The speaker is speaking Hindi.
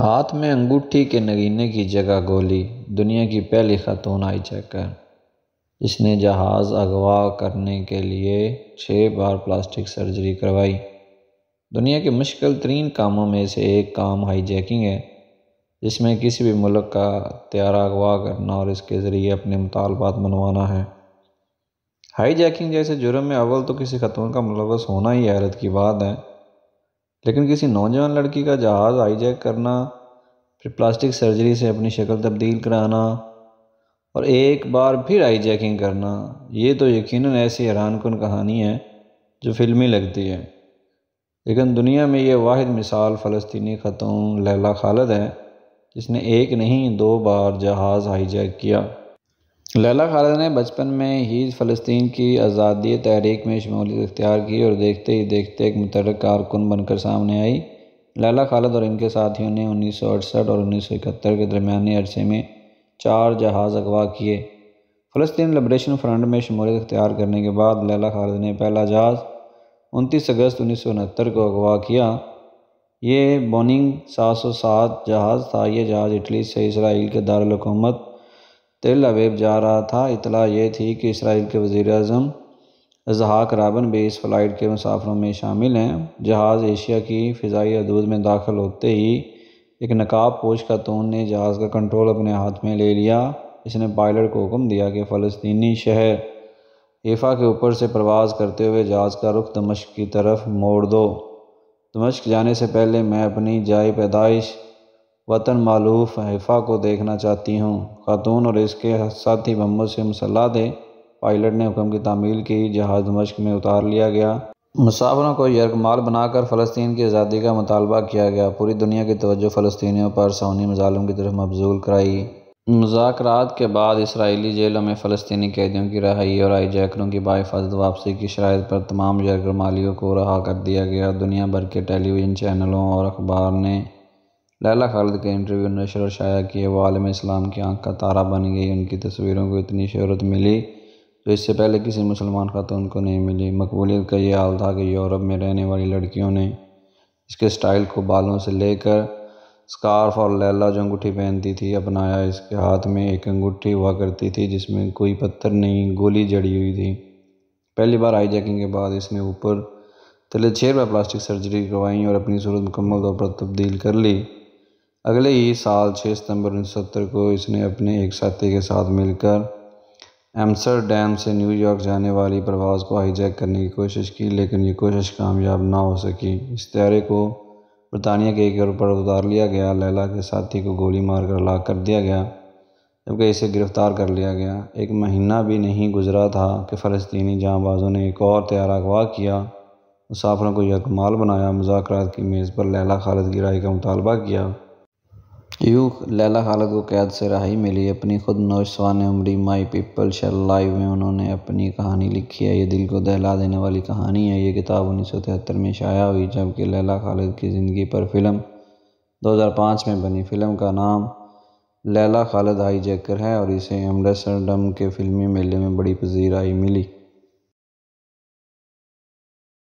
हाथ में अंगूठी के नगीने की जगह गोली दुनिया की पहली खातून आई चेकर इसने जहाज़ अगवा करने के लिए छः बार प्लास्टिक सर्जरी करवाई दुनिया के मुश्किल तरीन कामों में से एक काम हाईजैकिंग है जिसमें किसी भी मुल्क का त्यारा अगवा करना और इसके ज़रिए अपने मुतालबात मनवाना है हाईजैकिंग जैसे जुर्म में अव्वल तो किसी खतून का मुलवस होना ही हैरत की बात है लेकिन किसी नौजवान लड़की का जहाज़ हाईजैक करना फिर प्लास्टिक सर्जरी से अपनी शक्ल तब्दील कराना और एक बार फिर हाईजैकिंग करना ये तो यकीन ऐसी हैरान कन कहानी है जो फिल्मी लगती है लेकिन दुनिया में ये वाद मिसाल फ़लस्तनी ख़तून लैला खालद है जिसने एक नहीं दो बार जहाज़ हाईजैक किया लैला खालिद ने बचपन में ही फ़लस्तीन की आज़ादी तहरीक में शमूलियत इख्तियार की और देखते ही देखते एक मुतरक कारकुन बनकर सामने आई लैला खालिद और इनके साथियों ने उन्नीस सौ अड़सठ और उन्नीस सौ इकहत्तर के दरमिया अरसे में चार जहाज़ अगवा किए फ़लस्तीन लिब्रेशन फ्रंट में शमूलियत इख्तियार करने के बाद लैला खालिद ने पहला जहाज़ उनतीस अगस्त उन्नीस सौ उनहत्तर को अगवा किया ये बोनिंग सात सौ सात जहाज़ था यह जहाज़ इटली से इसराइल के दारकूमत तेल अवेब जा रहा था इतला ये थी कि इसराइल के वज़ी अजम अजहाक राबन भी इस फ़्लाइट के मुसाफरों में शामिल हैं जहाज़ एशिया की फ़िज़ाई हदूद में दाखिल होते ही एक नकाब पोश खातून ने जहाज़ का कंट्रोल अपने हाथ में ले लिया इसने पायलट को हुक्म दिया कि फ़लस्तनी शहर ईफ़ा के ऊपर से प्रवास करते हुए जहाज़ का रुख दमश की तरफ मोड़ दो दमश्क जाने से पहले मैं अपनी जाय पैदाइश वतन मालूफ हिफा को देखना चाहती हूँ खातून और इसके साथी मोहम्मद से मसलाह दे पायलट ने हुक्म की तामील की जहाज़ मश्क में उतार लिया गया मुसाफरों को यरगमाल बनाकर फ़लस्तीन की आज़ादी का मुतालबा किया गया पूरी दुनिया की तवज्जो फ़लस्तियों पर सोनी मजालम की तरफ मबजूल कराई मुजात के बाद इसराइली जेलों में फ़लस्तनी कैदियों की रहाई और आई जैकरों की बाहिफाजत वापसी की शरात पर तमाम यरगमालियों को रहा कर दिया गया दुनिया भर के टेलीविज़न चैनलों और अखबार ने लैला खालिद के इंटरव्यू नशर और शाया किए वो आलम इस्लाम की आंख का तारा बन गई उनकी तस्वीरों को इतनी शहरत मिली जो इससे पहले किसी मुसलमान खातून को नहीं मिली मकबूलियत का ये हाल था कि यूरोप में रहने वाली लड़कियों ने इसके स्टाइल को बालों से लेकर स्कार्फ और लैला जो अंगूठी पहनती थी अपनाया इसके हाथ में एक अंगूठी हुआ करती थी जिसमें कोई पत्थर नहीं गोली जड़ी हुई थी पहली बार हाईजैकिंग के बाद इसने ऊपर तले छेर पर प्लास्टिक सर्जरी करवाई और अपनी सूरत मुकम्मल तौर पर तब्दील कर ली अगले ही साल 6 सितंबर उन्नीस को इसने अपने एक साथी के साथ मिलकर डैम से न्यूयॉर्क जाने वाली प्रवास को हाईजैक करने की कोशिश की लेकिन ये कोशिश कामयाब ना हो सकी इस तैयारे को बरतानिया के एक पर उतार लिया गया लैला के साथी को गोली मारकर हलाक कर दिया गया जबकि इसे गिरफ़्तार कर लिया गया एक महीना भी नहीं गुजरा था कि फ़लस्तनी जाँबाज़ों ने एक और तैयार अगवा किया मुसाफरों को यकमाल बनाया मुजाकर की मेज़ पर लैला खालद की का मुतालबा किया यूँ लैला खालद को कैद से रहाई मिली अपनी खुद नौजवान उमड़ी माई पीपल शेल लाइव में उन्होंने अपनी कहानी लिखी है ये दिल को दहला देने वाली कहानी है ये किताब उन्नीस सौ तिहत्तर में शाया हुई जबकि लैला खालिद की ज़िंदगी पर फिल्म 2005 में बनी फिल्म का नाम लैला खालिद हाई जैकर है और इसे एम्बेसडम के फिल्मी मेले में बड़ी पजीराई मिली